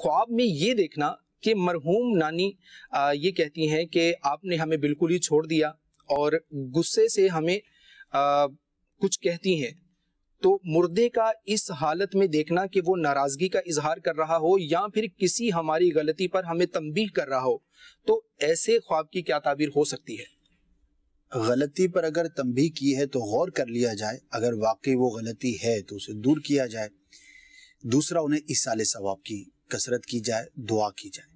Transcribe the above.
ख्वाब में ये देखना कि मरहूम नानी आ, ये कहती हैं कि आपने हमें बिल्कुल ही छोड़ दिया और गुस्से से हमें आ, कुछ कहती हैं तो मुर्दे का इस हालत में देखना कि वो नाराज़गी का इजहार कर रहा हो या फिर किसी हमारी गलती पर हमें तंबीह कर रहा हो तो ऐसे ख्वाब की क्या ताबीर हो सकती है गलती पर अगर तंबी की है तो गौर कर लिया जाए अगर वाकई वो गलती है तो उसे दूर किया जाए दूसरा उन्हें इस साल सवाब की कसरत की जाए दुआ की जाए